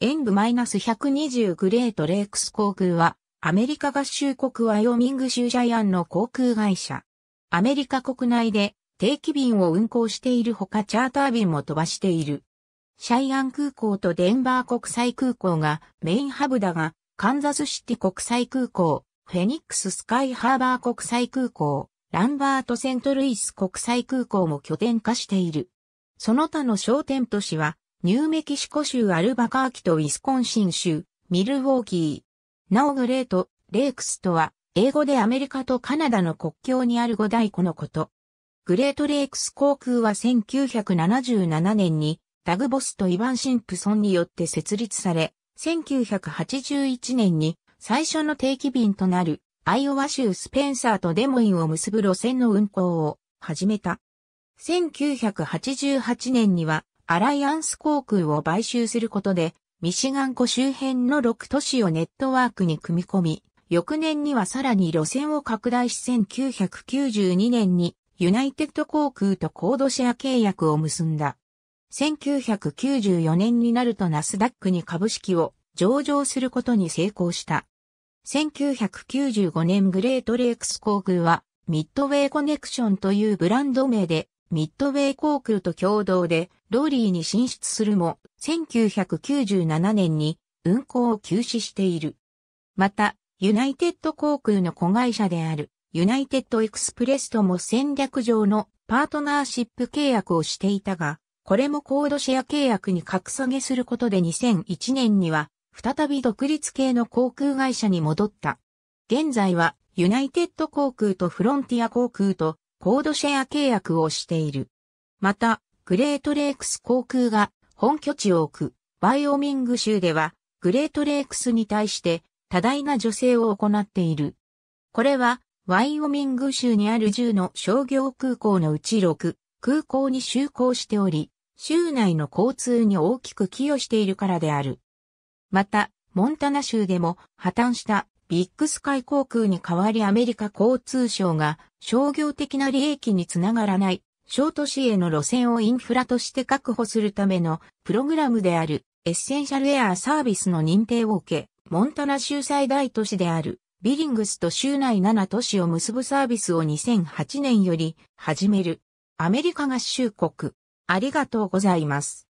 演武 -120 グレートレイクス航空は、アメリカ合衆国ワイオミング州ジャイアンの航空会社。アメリカ国内で定期便を運航しているほかチャーター便も飛ばしている。シャイアン空港とデンバー国際空港がメインハブだが、カンザスシティ国際空港、フェニックススカイハーバー国際空港、ランバートセントルイス国際空港も拠点化している。その他の商店都市はニューメキシコ州アルバカーキとウィスコンシン州、ミルウォーキー。なおグレート、レイクスとは、英語でアメリカとカナダの国境にある五大湖のこと。グレートレイクス航空は1977年に、ダグボスとイヴァン・シンプソンによって設立され、1981年に最初の定期便となるアイオワ州スペンサーとデモインを結ぶ路線の運行を始めた。1988年にはアライアンス航空を買収することで、ミシガン湖周辺の6都市をネットワークに組み込み、翌年にはさらに路線を拡大し1992年にユナイテッド航空とコードシェア契約を結んだ。1994年になるとナスダックに株式を上場することに成功した。1995年グレートレイクス航空はミッドウェイコネクションというブランド名でミッドウェイ航空と共同でローリーに進出するも、1997年に運航を休止している。また、ユナイテッド航空の子会社であるユナイテッドエクスプレスとも戦略上のパートナーシップ契約をしていたが、これもコードシェア契約に格下げすることで2001年には再び独立系の航空会社に戻った。現在はユナイテッド航空とフロンティア航空とコードシェア契約をしている。また、グレートレイクス航空が本拠地を置くバイオミング州ではグレートレイクスに対して多大な助成を行っている。これはワイオミング州にある10の商業空港のうち6空港に就航しており、州内の交通に大きく寄与しているからである。また、モンタナ州でも破綻したビッグスカイ航空に代わりアメリカ交通省が商業的な利益につながらない小都市への路線をインフラとして確保するためのプログラムであるエッセンシャルエアーサービスの認定を受け、モンタナ州最大都市であるビリングスと州内7都市を結ぶサービスを2008年より始める。アメリカ合衆国。ありがとうございます。